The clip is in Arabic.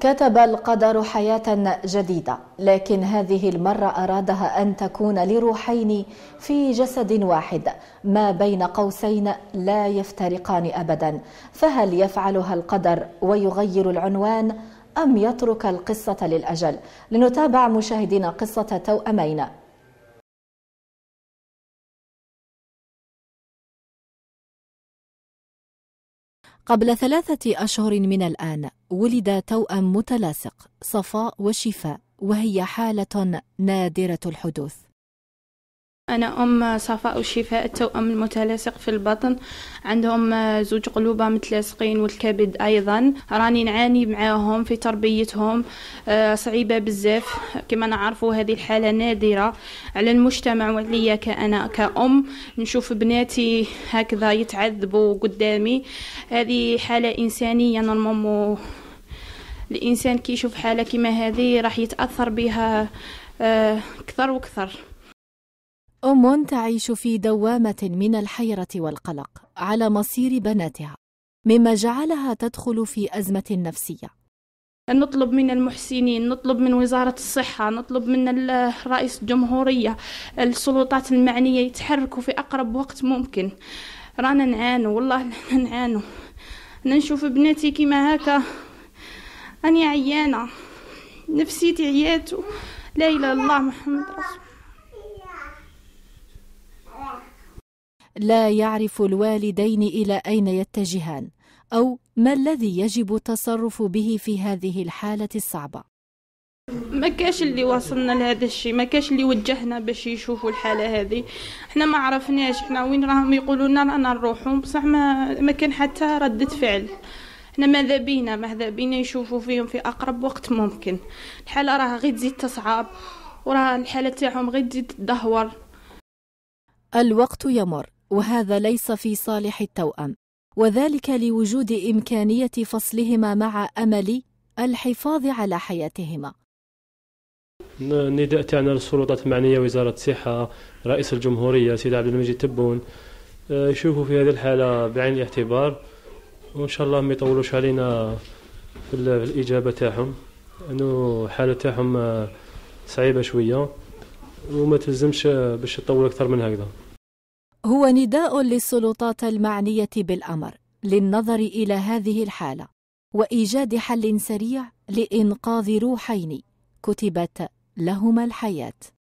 كتب القدر حياة جديدة، لكن هذه المرة أرادها أن تكون لروحين في جسد واحد، ما بين قوسين لا يفترقان أبدا، فهل يفعلها القدر ويغير العنوان أم يترك القصة للأجل؟ لنتابع مشاهدينا قصة توأمين قبل ثلاثة أشهر من الآن ولد توأم متلاصق صفاء وشفاء وهي حالة نادرة الحدوث أنا أم صفاء وشفاء التوأم المتلاصق في البطن عندهم آه، زوج قلوبة متلاصقين والكبد أيضا راني نعاني معاهم في تربيتهم آه، صعيبة بزاف كما نعرفوا هذه الحالة نادرة على المجتمع وعليا كأنا كأم نشوف بناتي هكذا يتعذبوا قدامي هذه حالة إنسانية نرمم الإنسان كي يشوف حالة كما هذه راح يتأثر بها أكثر آه، وأكثر ام تعيش في دوامه من الحيره والقلق على مصير بناتها مما جعلها تدخل في ازمه نفسيه نطلب من المحسنين نطلب من وزارة الصحة نطلب من رئيس الجمهورية السلطات المعنية يتحركوا في أقرب وقت ممكن رانا نعانو والله نعانو أنا نشوف بناتي كيما هكا أنا عيانة نفسيتي عيات لا إله إلا الله محمد رسول لا يعرف الوالدين الى اين يتجهان او ما الذي يجب التصرف به في هذه الحاله الصعبه ما كاش اللي وصلنا لهذا الشيء ما كاش اللي وجهنا باش يشوفوا الحاله هذه احنا ما عرفناش احنا وين راهم يقولوا لنا رانا نروحوا بصح ما ما كان حتى رده فعل احنا ماذا بينا ماذا بينا يشوفوا فيهم في اقرب وقت ممكن الحاله راه غير تزيد تصعب وراه الحاله تاعهم غير تزيد تدهور الوقت يمر وهذا ليس في صالح التوأم وذلك لوجود إمكانية فصلهما مع أمل الحفاظ على حياتهما النداء تاعنا للسلطات المعنيه وزاره الصحه رئيس الجمهوريه سيد عبد المجيد تبون يشوفوا آه، في هذه الحاله بعين الاعتبار وان شاء الله ما يطولوش علينا في الاجابه تاعهم انه الحاله تاعهم آه، صعيبه شويه وما تلزمش آه، باش تطول اكثر من هكذا هو نداء للسلطات المعنية بالأمر للنظر إلى هذه الحالة وإيجاد حل سريع لإنقاذ روحين كتبت لهما الحياة